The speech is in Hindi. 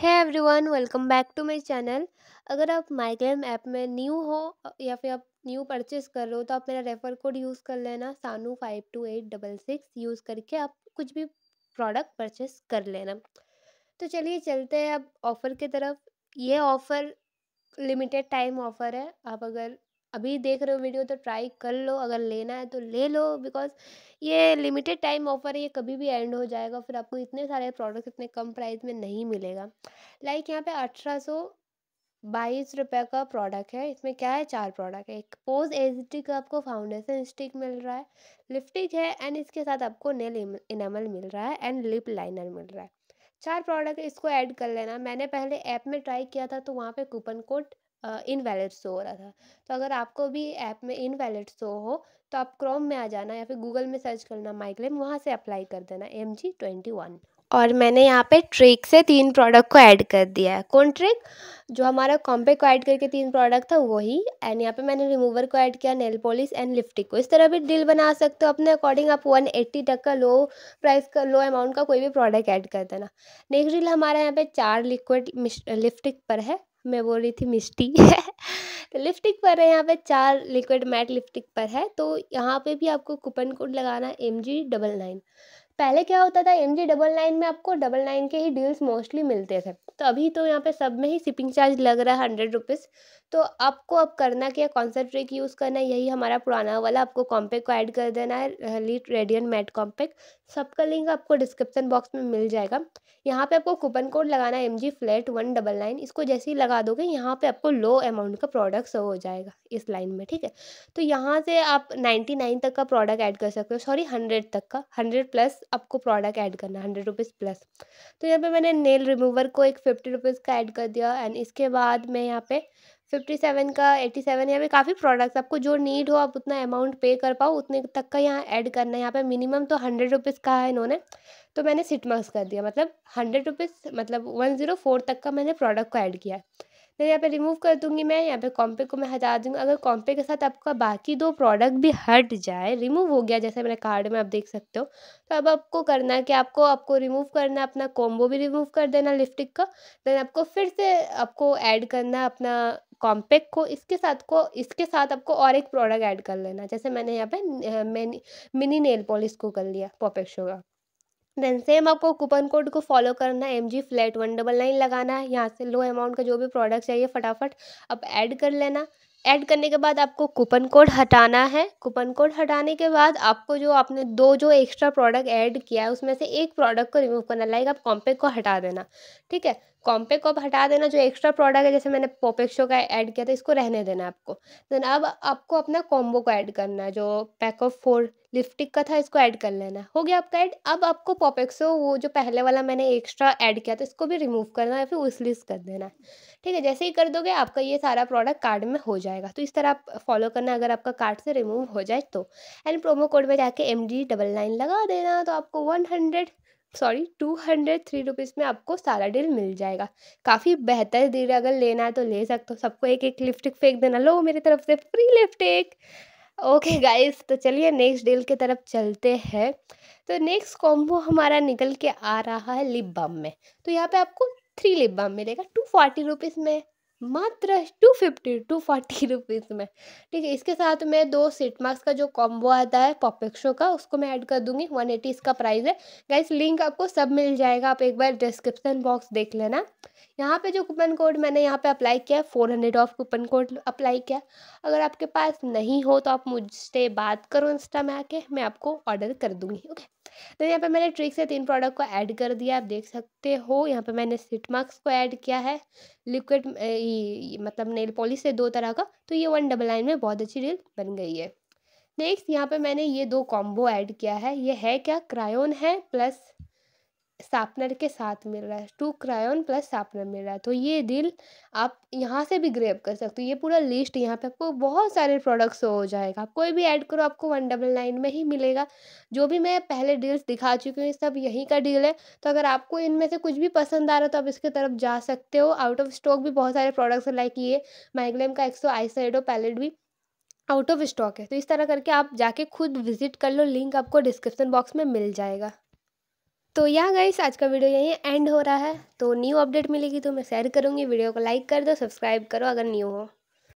है everyone welcome back to my channel अगर आप माइग्रेम ऐप में न्यू हो या फिर आप न्यू परचेस कर रहे हो तो आप मेरा रेफ़र कोड यूज़ कर लेना सानू five two eight double six use करके आप कुछ भी प्रोडक्ट परचेस कर लेना तो चलिए चलते हैं अब ऑफ़र की तरफ ये ऑफ़र लिमिटेड टाइम ऑफ़र है आप अगर अभी देख रहे हो वीडियो तो ट्राई कर लो अगर लेना है तो ले लो बिकॉज ये लिमिटेड टाइम ऑफर है ये कभी भी एंड हो जाएगा फिर आपको इतने सारे प्रोडक्ट इतने कम प्राइस में नहीं मिलेगा लाइक like यहाँ पे अठारह सौ बाईस रुपये का प्रोडक्ट है इसमें क्या है चार प्रोडक्ट है एक पोज एच डी का आपको फाउंडेशन स्टिक मिल रहा है लिपस्टिक है एंड इसके साथ आपको नेल इनामल मिल रहा है एंड लिप लाइनर मिल रहा है चार प्रोडक्ट इसको ऐड कर लेना मैंने पहले ऐप में ट्राई किया था तो वहाँ पे कूपन कोड इनवैलिड शो हो रहा था तो अगर आपको भी ऐप में इनवैलिड शो हो तो आप क्रोम में आ जाना या फिर गूगल में सर्च करना माइक्लेम वहाँ से अप्लाई कर देना एम जी ट्वेंटी वन और मैंने यहाँ पे ट्रिक से तीन प्रोडक्ट को ऐड कर दिया है कौन ट्रिक जो हमारा कॉम्पे को ऐड करके तीन प्रोडक्ट था वही एंड यहाँ पे मैंने रिमूवर को ऐड किया नेल पॉलिश एंड लिपस्टिक को इस तरह भी डील बना सकते हो अपने अकॉर्डिंग आप 180 तक का लो प्राइस का लो अमाउंट का कोई भी प्रोडक्ट ऐड कर देना नेक्स्ट डील हमारा यहाँ पे चार लिक्विड लिपस्टिक पर है मैं बोल रही थी मिस्टी तो लिपस्टिक पर है यहाँ पे चार लिक्विड मैट लिपस्टिक पर है तो यहाँ पे भी आपको कूपन कोड लगाना है एम जी डबल नाइन पहले क्या होता था एम जी डबल नाइन में आपको डबल नाइन के ही डील्स मोस्टली मिलते थे तो अभी तो यहाँ पे सब में ही शिपिंग चार्ज लग रहा है हंड्रेड रुपीज़ तो आपको अब करना क्या ट्रिक यूज़ करना है यही हमारा पुराना वाला आपको कॉम्पैक्ट को ऐड कर देना है लीट रेडियन मैट कॉम्पैक्ट सबका लिंक आपको डिस्क्रिप्शन बॉक्स में मिल जाएगा यहाँ पे आपको कूपन कोड लगाना है M G flat one double nine इसको जैसे ही लगा दोगे यहाँ पे आपको लो अमाउंट का प्रोडक्ट हो जाएगा इस लाइन में ठीक है तो यहाँ से आप नाइन्टी नाइन तक का प्रोडक्ट ऐड कर सकते हो सॉरी हंड्रेड तक का हंड्रेड प्लस आपको प्रोडक्ट ऐड करना है हंड्रेड रुपीज़ प्लस तो यहाँ पर मैंने नेल रिमूवर को एक फिफ्टी रुपीज़ का ऐड कर दिया एंड इसके बाद मैं यहाँ पर फिफ्टी सेवन का एट्टी सेवन यहाँ पे काफ़ी प्रोडक्ट्स आपको जो नीड हो आप उतना अमाउंट पे कर पाओ उतने तक का यहाँ ऐड करना है यहाँ पे मिनिमम तो हंड्रेड रुपीज़ का है इन्होंने तो मैंने सिट मार्क्स कर दिया मतलब हंड्रेड रुपीज़ मतलब वन ज़ीरो फोर तक का मैंने प्रोडक्ट को ऐड किया देन तो यहाँ पे रिमूव कर दूँगी मैं यहाँ पे कॉम्पे को मैं हटा दूँगी अगर कॉम्पे के साथ आपका बाकी दो प्रोडक्ट भी हट जाए रिमूव हो गया जैसे मेरे कार्ड में आप देख सकते हो तो अब आपको करना है कि आपको आपको रिमूव करना अपना कॉम्बो भी रिमूव कर देना लिपस्टिक का देन आपको फिर से आपको ऐड करना अपना कॉम्पैक्ट को इसके साथ को इसके साथ आपको और एक प्रोडक्ट ऐड कर लेना जैसे मैंने यहाँ पे मिनी नेल पॉलिश को कर लिया पॉपेक्शो का देन सेम आपको कूपन कोड को फॉलो करना है M G flat one double nine लगाना है यहाँ से लो अमाउंट का जो भी प्रोडक्ट चाहिए फटाफट अब ऐड कर लेना ऐड करने के बाद आपको कूपन कोड हटाना है कूपन कोड हटाने के बाद आपको जो आपने दो जो एक्स्ट्रा प्रोडक्ट ऐड किया है उसमें से एक प्रोडक्ट को रिमूव करना लाइक आप कॉम्पेक को हटा देना ठीक है कॉम्पेक को आप हटा देना जो एक्स्ट्रा प्रोडक्ट है जैसे मैंने पोपेक्शो का ऐड किया था इसको रहने देना आपको देन अब आपको अपना कॉम्बो को ऐड करना है जो पैक ऑफ फोर लिपस्टिक का था इसको ऐड कर लेना हो गया आपका ऐड अब आपको पॉपेक्सो वो जो पहले वाला मैंने एक्स्ट्रा ऐड किया था इसको भी रिमूव करना या फिर उस लिस्ट कर देना ठीक है जैसे ही कर दोगे आपका ये सारा प्रोडक्ट कार्ड में हो जाएगा तो इस तरह आप फॉलो करना अगर आपका कार्ड से रिमूव हो जाए तो एंड प्रोमो कोड में जाके एम डी डबल नाइन लगा देना तो आपको one hundred sorry two hundred three rupees में आपको सारा डील मिल जाएगा काफ़ी बेहतर डील अगर लेना है तो ले सकते हो सबको एक एक लिपस्टिक फेंक देना लो मेरी तरफ से फ्री लिपस्टिक ओके गाइस तो चलिए नेक्स्ट डील की तरफ चलते हैं तो नेक्स्ट कॉम्बो हमारा निकल के आ रहा है लिप बाम में तो यहाँ पे आपको थ्री लिप बाम मिलेगा टू फोर्टी रुपीज़ में मात्र two fifty two forty rupees में ठीक है इसके साथ मैं दो सीट मास्क का जो कॉम्बो आता है पॉपेक्शो का उसको मैं ऐड कर दूंगी वन एटी इसका प्राइस है गाइस लिंक आपको सब मिल जाएगा आप एक बार डिस्क्रिप्शन बॉक्स देख लेना यहाँ पे जो कूपन कोड मैंने यहाँ पे अप्लाई किया है four hundred off coupon code apply किया अगर आपके पास नहीं हो तो आप मुझसे बात करो इंस्टा में आके मैं आपको ऑर्डर कर दूँगी ओके तो यहाँ पे मैंने ट्रिक से तीन प्रोडक्ट को ऐड कर दिया आप देख सकते हो यहाँ पे मैंने सिट मास्क को ऐड किया है लिक्विड मतलब नेल पॉलिश से दो तरह का तो ये वन डबल लाइन में बहुत अच्छी रील बन गई है नेक्स्ट यहाँ पे मैंने ये दो कॉम्बो ऐड किया है ये है क्या क्रायोन है प्लस शार्पनर के साथ मिल रहा है टू क्रायोन प्लस शार्पनर मिल रहा है तो ये डील आप यहाँ से भी ग्रेप कर सकते हो ये पूरा लिस्ट यहाँ पे आपको बहुत सारे प्रोडक्ट्स हो जाएगा आप कोई भी ऐड करो आपको वन डबल नाइन में ही मिलेगा जो भी मैं पहले डील्स दिखा चुकी हूँ सब यहीं का डील है तो अगर आपको इनमें से कुछ भी पसंद आ रहा है तो आप इसके तरफ जा सकते हो आउट ऑफ स्टॉक भी बहुत सारे प्रोडक्ट्स लाइक ये माइग्लेम का एक्सो सौ पैलेट भी आउट ऑफ स्टॉक है तो इस तरह करके आप जाके खुद विजिट कर लो लिंक आपको डिस्क्रिप्शन बॉक्स में मिल जाएगा तो यह गाइस आज का वीडियो यहीं एंड हो रहा है तो न्यू अपडेट मिलेगी तो मैं शेयर करूँगी वीडियो को लाइक कर दो सब्सक्राइब करो अगर न्यू हो